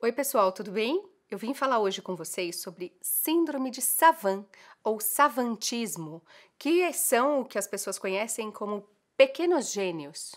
Oi, pessoal, tudo bem? Eu vim falar hoje com vocês sobre síndrome de Savant ou savantismo, que são o que as pessoas conhecem como pequenos gênios.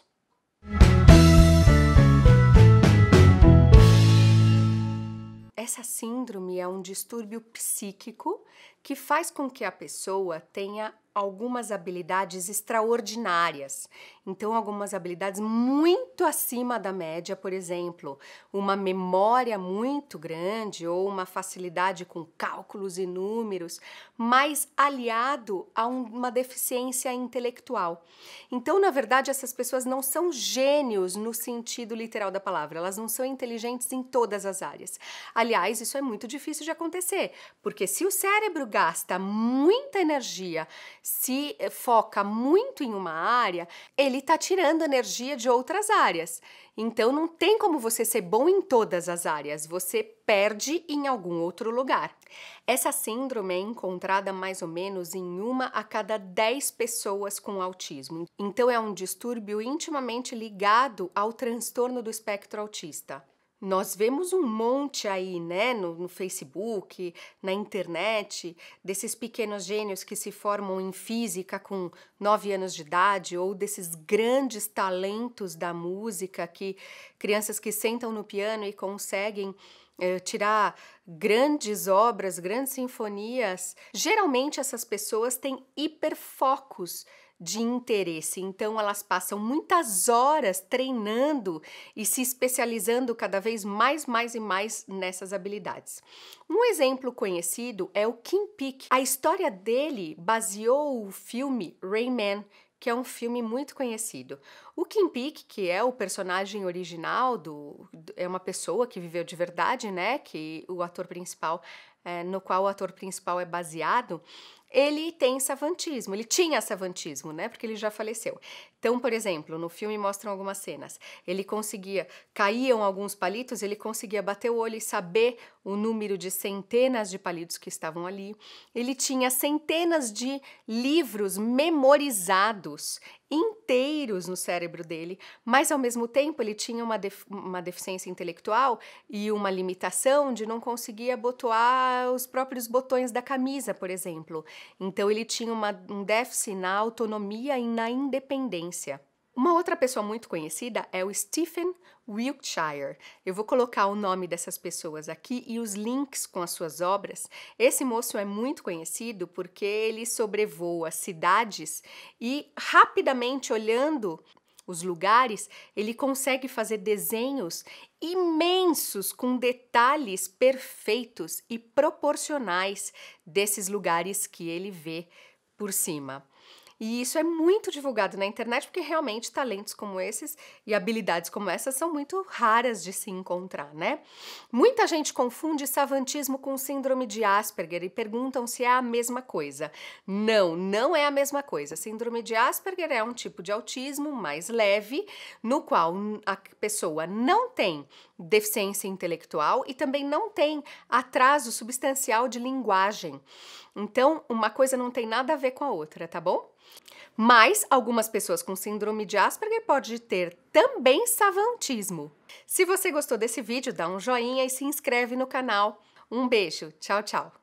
Essa síndrome é um distúrbio psíquico que faz com que a pessoa tenha algumas habilidades extraordinárias. Então, algumas habilidades muito acima da média, por exemplo, uma memória muito grande ou uma facilidade com cálculos e números, mas aliado a uma deficiência intelectual. Então, na verdade, essas pessoas não são gênios no sentido literal da palavra, elas não são inteligentes em todas as áreas. Aliás, isso é muito difícil de acontecer, porque se o cérebro gasta muita energia se eh, foca muito em uma área, ele está tirando energia de outras áreas. Então não tem como você ser bom em todas as áreas, você perde em algum outro lugar. Essa síndrome é encontrada mais ou menos em uma a cada 10 pessoas com autismo. Então é um distúrbio intimamente ligado ao transtorno do espectro autista. Nós vemos um monte aí, né, no, no, Facebook, na internet, desses pequenos gênios que se formam em física com 9 anos de idade, ou desses grandes talentos da música, que crianças que sentam no piano e conseguem é, tirar grandes obras, grandes sinfonias, geralmente essas pessoas têm hiperfocos de interesse. Então elas passam muitas horas treinando e se especializando cada vez mais, mais e mais nessas habilidades. Um exemplo conhecido é o Kim Peek. A história dele baseou o filme Rayman, que é um filme muito conhecido. O Kim Peek, que é o personagem original do é uma pessoa que viveu de verdade, né, que o ator principal é, no qual o ator principal é baseado, ele tem savantismo, ele tinha savantismo, né? Porque ele já faleceu. Então, por exemplo, no filme mostram algumas cenas. Ele conseguia, caíam alguns palitos, ele conseguia bater o olho e saber o número de centenas de palitos que estavam ali. Ele tinha centenas de livros memorizados inteiros no cérebro dele, mas ao mesmo tempo ele tinha uma, def uma deficiência intelectual e uma limitação de não conseguir abotoar os próprios botões da camisa, por exemplo. Então ele tinha uma, um déficit na autonomia e na independência. Uma outra pessoa muito conhecida é o Stephen Wiltshire. Eu vou colocar o nome dessas pessoas aqui e os links com as suas obras. Esse moço é muito conhecido porque ele sobrevoa cidades e rapidamente olhando os lugares, ele consegue fazer desenhos imensos com detalhes perfeitos e proporcionais desses lugares que ele vê por cima. E isso é muito divulgado na internet porque realmente talentos como esses e habilidades como essas são muito raras de se encontrar, né? Muita gente confunde savantismo com síndrome de Asperger e perguntam se é a mesma coisa. Não, não é a mesma coisa. Síndrome de Asperger é um tipo de autismo mais leve no qual a pessoa não tem deficiência intelectual e também não tem atraso substancial de linguagem. Então, uma coisa não tem nada a ver com a outra, tá bom? Mas algumas pessoas com síndrome de Asperger podem ter também savantismo. Se você gostou desse vídeo, dá um joinha e se inscreve no canal. Um beijo, tchau, tchau!